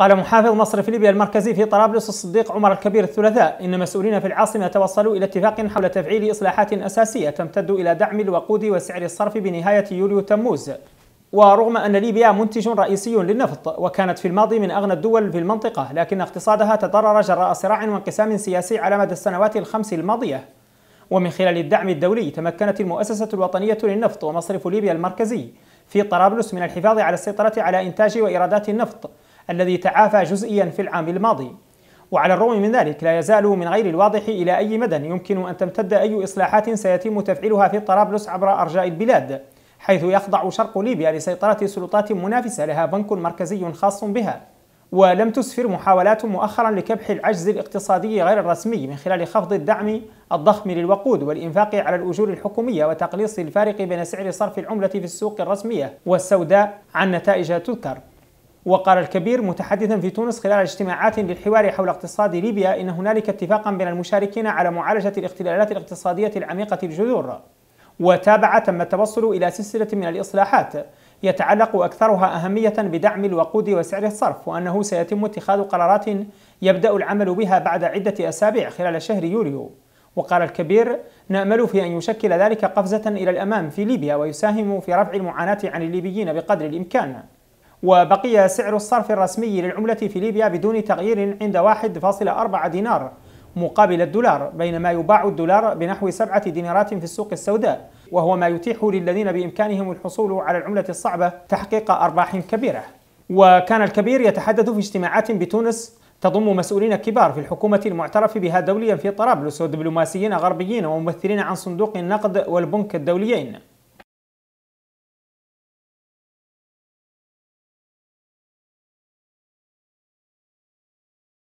قال محافظ مصرف ليبيا المركزي في طرابلس الصديق عمر الكبير الثلاثاء إن مسؤولين في العاصمة توصلوا إلى اتفاق حول تفعيل إصلاحات أساسية تمتد إلى دعم الوقود وسعر الصرف بنهاية يوليو تموز ورغم أن ليبيا منتج رئيسي للنفط وكانت في الماضي من أغنى الدول في المنطقة لكن اقتصادها تضرر جراء صراع وانقسام سياسي على مدى السنوات الخمس الماضية ومن خلال الدعم الدولي تمكنت المؤسسة الوطنية للنفط ومصرف ليبيا المركزي في طرابلس من الحفاظ على السيطرة على إنتاج وإيرادات النفط الذي تعافى جزئيا في العام الماضي وعلى الرغم من ذلك لا يزال من غير الواضح إلى أي مدى يمكن أن تمتد أي إصلاحات سيتم تفعيلها في طرابلس عبر أرجاء البلاد حيث يخضع شرق ليبيا لسيطرة سلطات منافسة لها بنك مركزي خاص بها ولم تسفر محاولات مؤخرا لكبح العجز الاقتصادي غير الرسمي من خلال خفض الدعم الضخم للوقود والإنفاق على الأجور الحكومية وتقليص الفارق بين سعر صرف العملة في السوق الرسمية والسوداء عن نتائج تذكر وقال الكبير متحدثا في تونس خلال اجتماعات للحوار حول اقتصاد ليبيا إن هنالك اتفاقا بين المشاركين على معالجة الاختلالات الاقتصادية العميقة الجذور وتابع تم التوصل إلى سلسلة من الإصلاحات يتعلق أكثرها أهمية بدعم الوقود وسعر الصرف وأنه سيتم اتخاذ قرارات يبدأ العمل بها بعد عدة أسابيع خلال شهر يوليو وقال الكبير نأمل في أن يشكل ذلك قفزة إلى الأمام في ليبيا ويساهم في رفع المعاناة عن الليبيين بقدر الإمكان وبقي سعر الصرف الرسمي للعملة في ليبيا بدون تغيير عند 1.4 دينار مقابل الدولار بينما يباع الدولار بنحو 7 دينارات في السوق السوداء وهو ما يتيح للذين بإمكانهم الحصول على العملة الصعبة تحقيق أرباح كبيرة وكان الكبير يتحدث في اجتماعات بتونس تضم مسؤولين كبار في الحكومة المعترف بها دوليا في طرابلس ودبلوماسيين غربيين وممثلين عن صندوق النقد والبنك الدوليين